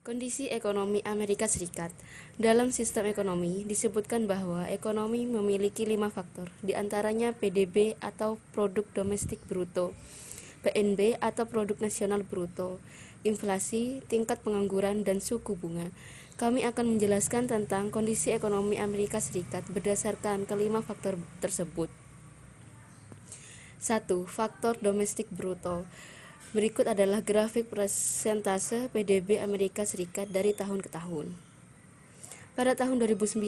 Kondisi ekonomi Amerika Serikat Dalam sistem ekonomi, disebutkan bahwa ekonomi memiliki lima faktor, diantaranya PDB atau Produk Domestik Bruto, PNB atau Produk Nasional Bruto, inflasi, tingkat pengangguran, dan suku bunga. Kami akan menjelaskan tentang kondisi ekonomi Amerika Serikat berdasarkan kelima faktor tersebut. 1. Faktor domestik bruto. Berikut adalah grafik persentase PDB Amerika Serikat dari tahun ke tahun. Pada tahun 2009,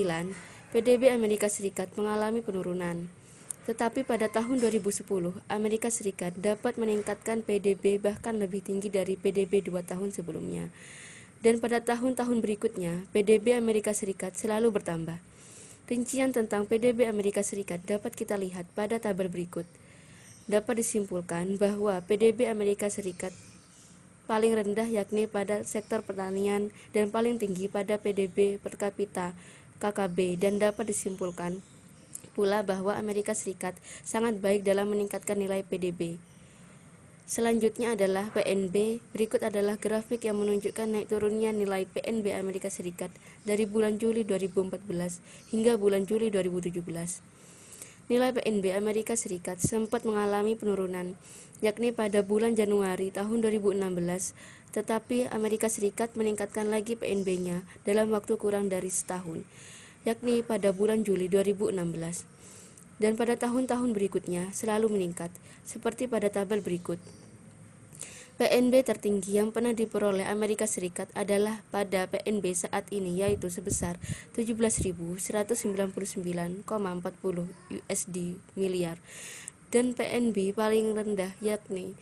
PDB Amerika Serikat mengalami penurunan. Tetapi pada tahun 2010, Amerika Serikat dapat meningkatkan PDB bahkan lebih tinggi dari PDB dua tahun sebelumnya. Dan pada tahun-tahun berikutnya, PDB Amerika Serikat selalu bertambah. Rincian tentang PDB Amerika Serikat dapat kita lihat pada tabel berikut dapat disimpulkan bahwa PDB Amerika Serikat paling rendah yakni pada sektor pertanian dan paling tinggi pada PDB per kapita KKB dan dapat disimpulkan pula bahwa Amerika Serikat sangat baik dalam meningkatkan nilai PDB. Selanjutnya adalah PNB. Berikut adalah grafik yang menunjukkan naik turunnya nilai PNB Amerika Serikat dari bulan Juli 2014 hingga bulan Juli 2017 nilai PNB Amerika Serikat sempat mengalami penurunan, yakni pada bulan Januari tahun 2016, tetapi Amerika Serikat meningkatkan lagi PNB-nya dalam waktu kurang dari setahun, yakni pada bulan Juli 2016. Dan pada tahun-tahun berikutnya selalu meningkat, seperti pada tabel berikut. PNB tertinggi yang pernah diperoleh Amerika Serikat adalah pada PNB saat ini yaitu sebesar 17.199,40 USD miliar dan PNB paling rendah yakni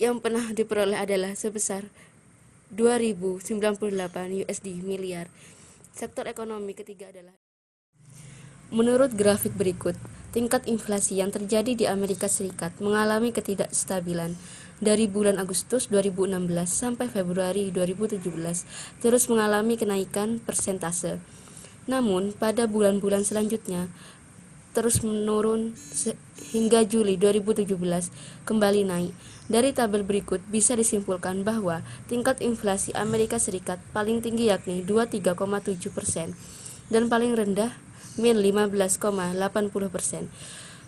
yang pernah diperoleh adalah sebesar 2.098 USD miliar. Sektor ekonomi ketiga adalah Menurut grafik berikut, tingkat inflasi yang terjadi di Amerika Serikat mengalami ketidakstabilan dari bulan Agustus 2016 sampai Februari 2017 terus mengalami kenaikan persentase. Namun, pada bulan-bulan selanjutnya terus menurun hingga Juli 2017 kembali naik. Dari tabel berikut bisa disimpulkan bahwa tingkat inflasi Amerika Serikat paling tinggi yakni 23,7 dan paling rendah min 15,80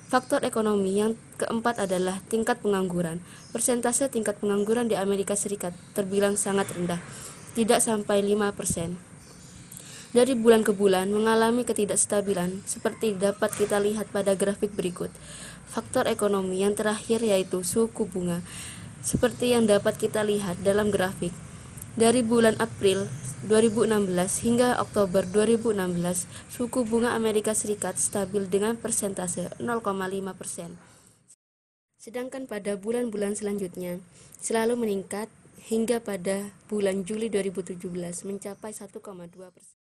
Faktor ekonomi yang keempat adalah tingkat pengangguran. Persentase tingkat pengangguran di Amerika Serikat terbilang sangat rendah, tidak sampai 5%. Dari bulan ke bulan mengalami ketidakstabilan seperti dapat kita lihat pada grafik berikut. Faktor ekonomi yang terakhir yaitu suku bunga. Seperti yang dapat kita lihat dalam grafik, dari bulan April 2016 hingga Oktober 2016, suku bunga Amerika Serikat stabil dengan persentase 0,5 persen. Sedangkan pada bulan-bulan selanjutnya selalu meningkat hingga pada bulan Juli 2017 mencapai 1,2 persen.